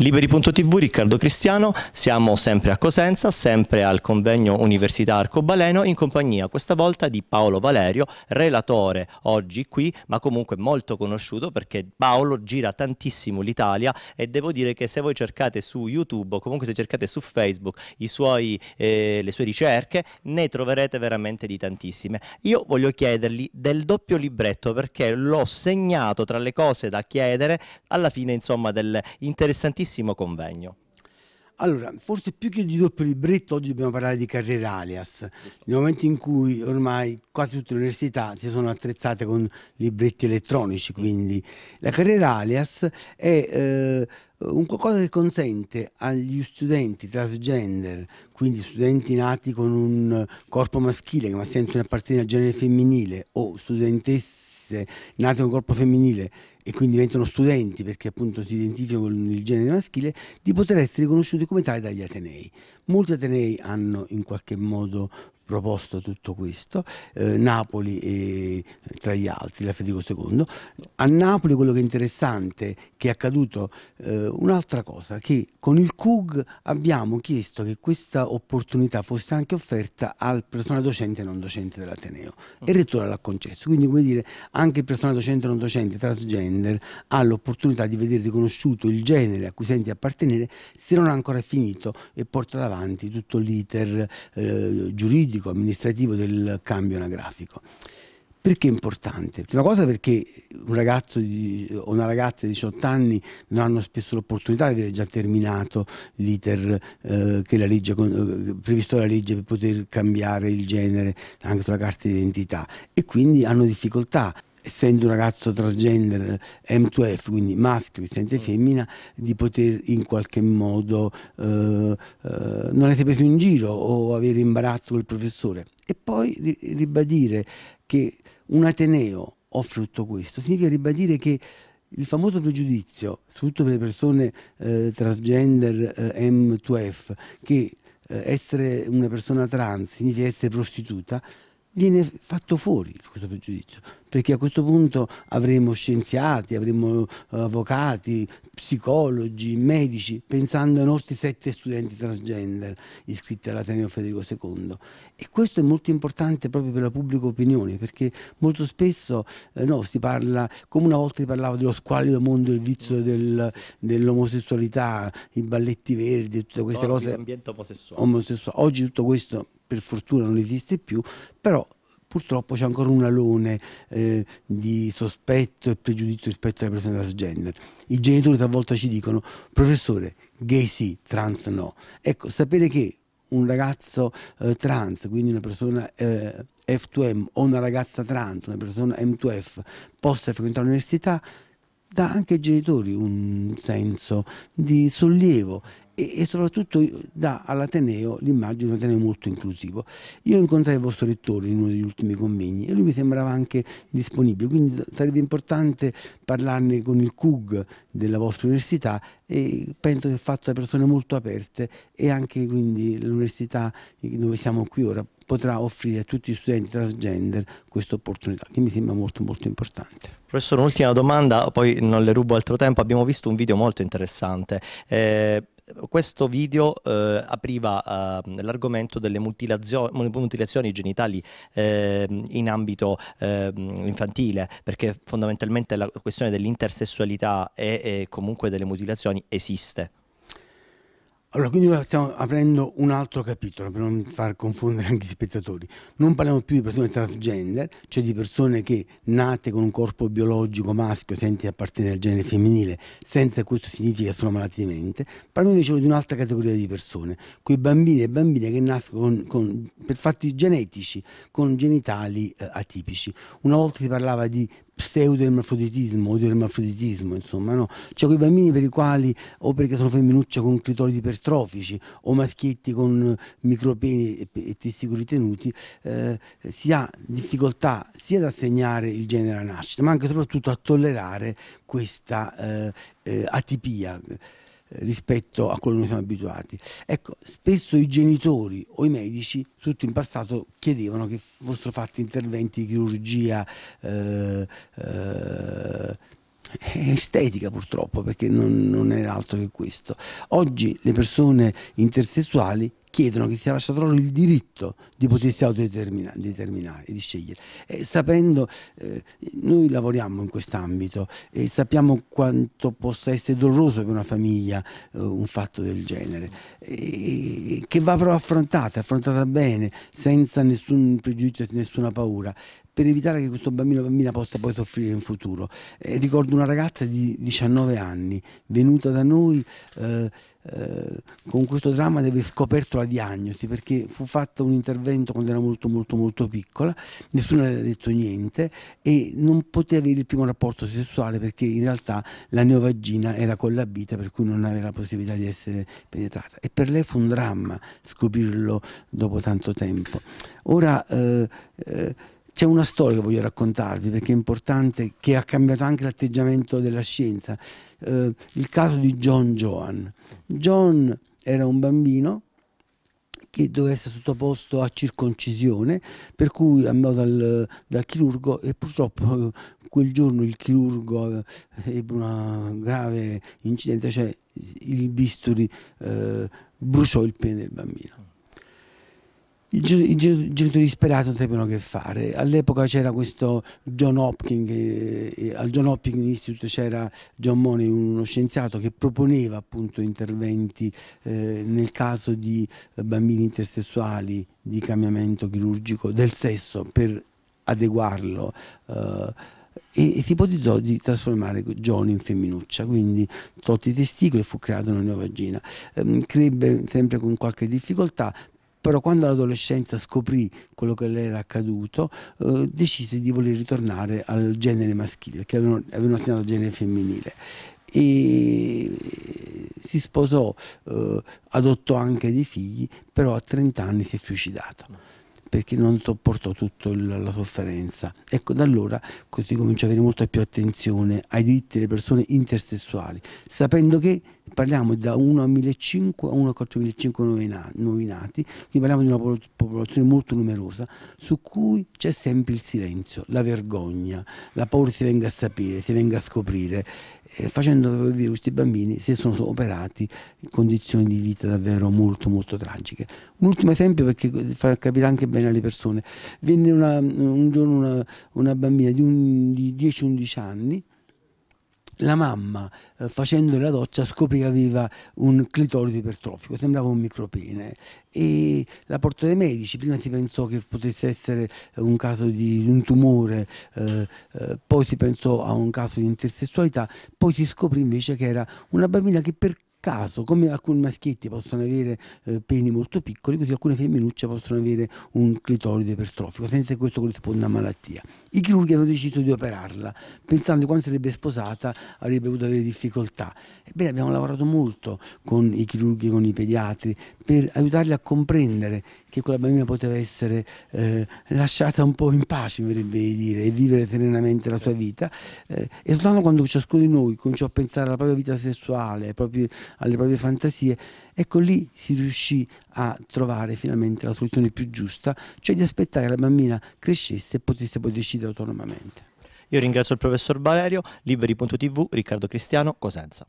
Liberi.tv, Riccardo Cristiano, siamo sempre a Cosenza, sempre al convegno Università Arcobaleno, in compagnia questa volta di Paolo Valerio, relatore oggi qui, ma comunque molto conosciuto perché Paolo gira tantissimo l'Italia e devo dire che se voi cercate su YouTube o comunque se cercate su Facebook suoi, eh, le sue ricerche, ne troverete veramente di tantissime. Io voglio chiedergli del doppio libretto perché l'ho segnato tra le cose da chiedere alla fine insomma del interessantissimo bellissimo convegno. Allora, forse più che di doppio libretto oggi dobbiamo parlare di carriera alias, nel momento in cui ormai quasi tutte le università si sono attrezzate con libretti elettronici, mm. quindi la carriera alias è eh, un qualcosa che consente agli studenti transgender, quindi studenti nati con un corpo maschile che ma sentono appartenere al genere femminile o studentesse nate con un corpo femminile e quindi diventano studenti perché appunto si identificano con il genere maschile, di poter essere riconosciuti come tali dagli Atenei. Molti Atenei hanno in qualche modo proposto tutto questo, eh, Napoli e, tra gli altri, la Federico II. A Napoli quello che è interessante, che è accaduto, eh, un'altra cosa, che con il CUG abbiamo chiesto che questa opportunità fosse anche offerta al personale docente e non docente dell'Ateneo e il Rettore l'ha concesso, quindi come dire anche il personale docente e non docente transgender ha l'opportunità di vedere riconosciuto il genere a cui senti appartenere se non ha ancora finito e portato avanti tutto l'iter eh, giuridico giuridico-amministrativo del cambio anagrafico. Perché è importante? Prima cosa perché un ragazzo di, o una ragazza di 18 anni non hanno spesso l'opportunità di avere già terminato l'iter eh, eh, previsto la legge per poter cambiare il genere anche sulla carta d'identità e quindi hanno difficoltà essendo un ragazzo transgender M2F, quindi maschio e sente mm. femmina, di poter in qualche modo eh, eh, non essere preso in giro o avere imbarazzo col professore. E poi ribadire che un Ateneo offre tutto questo, significa ribadire che il famoso pregiudizio, soprattutto per le persone eh, transgender eh, M2F, che eh, essere una persona trans significa essere prostituta, viene fatto fuori questo pregiudizio, perché a questo punto avremo scienziati, avremo eh, avvocati, psicologi, medici, pensando ai nostri sette studenti transgender iscritti all'Ateneo Federico II. E questo è molto importante proprio per la pubblica opinione, perché molto spesso eh, no, si parla, come una volta si parlava dello squallido mondo, il vizio del, dell'omosessualità, i balletti verdi, tutte queste Orbi, cose. Omosessuale. Omosessuale. Oggi tutto questo per fortuna non esiste più, però purtroppo c'è ancora un alone eh, di sospetto e pregiudizio rispetto alle persone transgender. I genitori talvolta ci dicono, professore, gay sì, trans no. Ecco, sapere che un ragazzo eh, trans, quindi una persona eh, F2M o una ragazza trans, una persona M2F, possa frequentare l'università, dà anche ai genitori un senso di sollievo e, e soprattutto dà all'Ateneo l'immagine di un Ateneo molto inclusivo. Io incontrai il vostro rettore in uno degli ultimi convegni e lui mi sembrava anche disponibile, quindi sarebbe importante parlarne con il CUG della vostra università e penso che è fatto da persone molto aperte e anche quindi l'università dove siamo qui ora potrà offrire a tutti gli studenti transgender questa opportunità, che mi sembra molto molto importante. Professore, un'ultima domanda, poi non le rubo altro tempo, abbiamo visto un video molto interessante. Eh questo video eh, apriva eh, l'argomento delle mutilazioni, mutilazioni genitali eh, in ambito eh, infantile, perché fondamentalmente la questione dell'intersessualità e, e comunque delle mutilazioni esiste. Allora, quindi ora stiamo aprendo un altro capitolo per non far confondere anche gli spettatori. Non parliamo più di persone transgender, cioè di persone che nate con un corpo biologico maschio, senti appartenere al genere femminile, senza questo significa sono malati di mente. Parliamo invece di un'altra categoria di persone, quei bambini e bambine che nascono con, con, per fatti genetici, con genitali eh, atipici. Una volta si parlava di pseudo-ermafroditismo o di ermafroditismo, insomma, no? Cioè quei bambini per i quali o perché sono femminucce con clitoridi ipertrofici o maschietti con micropeni e, e testicoli tenuti, eh, si ha difficoltà sia ad assegnare il genere alla nascita, ma anche e soprattutto a tollerare questa eh, eh, atipia rispetto a quello a cui siamo abituati. Ecco, spesso i genitori o i medici, tutto in passato, chiedevano che fossero fatti interventi di chirurgia eh, eh, estetica purtroppo perché non, non era altro che questo. Oggi le persone intersessuali chiedono che sia lasciato loro il diritto di potersi autodeterminare e di scegliere. E sapendo, eh, noi lavoriamo in quest'ambito e sappiamo quanto possa essere doloroso per una famiglia eh, un fatto del genere, e, che va però affrontata, affrontata bene, senza nessun pregiudizio, nessuna paura, per evitare che questo bambino o bambina possa poi soffrire in futuro. Eh, ricordo una ragazza ragazza di 19 anni venuta da noi eh, eh, con questo dramma deve scoperto la diagnosi perché fu fatto un intervento quando era molto molto molto piccola, nessuno le aveva detto niente e non poteva avere il primo rapporto sessuale perché in realtà la neovagina era collabita per cui non aveva la possibilità di essere penetrata e per lei fu un dramma scoprirlo dopo tanto tempo. Ora eh, eh c'è una storia che voglio raccontarvi perché è importante, che ha cambiato anche l'atteggiamento della scienza. Eh, il caso di John Joan. John era un bambino che doveva essere sottoposto a circoncisione, per cui andò dal, dal chirurgo e purtroppo quel giorno il chirurgo eh, ebbe un grave incidente, cioè il bisturi eh, bruciò il pene del bambino. I, i, i genitori disperati non sapevano che fare. All'epoca c'era questo John Hopkins, eh, al John Hopkins Institute c'era John Money, uno scienziato che proponeva appunto interventi eh, nel caso di eh, bambini intersessuali di cambiamento chirurgico del sesso per adeguarlo eh, e, si ipotizzò di trasformare John in femminuccia, quindi tolti i testicoli e fu creata una nuova vagina. Ehm, crebbe sempre con qualche difficoltà, però quando all'adolescenza scoprì quello che le era accaduto eh, decise di voler ritornare al genere maschile che avevano, avevano assegnato al genere femminile e si sposò, eh, adottò anche dei figli, però a 30 anni si è suicidato perché non sopportò tutta la sofferenza. Ecco, da allora così comincia ad avere molta più attenzione ai diritti delle persone intersessuali, sapendo che parliamo da 1 a 1.500 a 1 a nuovi nati, quindi parliamo di una popolazione molto numerosa, su cui c'è sempre il silenzio, la vergogna, la paura si venga a sapere, si venga a scoprire, eh, facendo vivere questi bambini se sono operati in condizioni di vita davvero molto molto tragiche. Un ultimo esempio perché fa capire anche bene alle persone, venne una, un giorno una, una bambina di, di 10-11 anni, la mamma eh, facendo la doccia scoprì che aveva un clitoride ipertrofico, sembrava un micropene e la portò dai medici, prima si pensò che potesse essere un caso di un tumore, eh, eh, poi si pensò a un caso di intersessualità, poi si scoprì invece che era una bambina che per caso, come alcuni maschietti possono avere eh, peni molto piccoli, così alcune femminucce possono avere un clitoride ipertrofico, senza che questo corrisponda a malattia. I chirurghi hanno deciso di operarla, pensando che quando sarebbe sposata avrebbe avuto avere difficoltà. Ebbene, abbiamo lavorato molto con i chirurghi, con i pediatri, per aiutarli a comprendere che quella bambina poteva essere eh, lasciata un po' in pace, mi verrebbe di dire, e vivere serenamente la sua certo. vita. Eh, e soltanto quando ciascuno di noi cominciò a pensare alla propria vita sessuale, proprie, alle proprie fantasie, ecco lì si riuscì a trovare finalmente la soluzione più giusta, cioè di aspettare che la bambina crescesse e potesse poi decidere autonomamente. Io ringrazio il professor Valerio, liberi.tv, Riccardo Cristiano, Cosenza.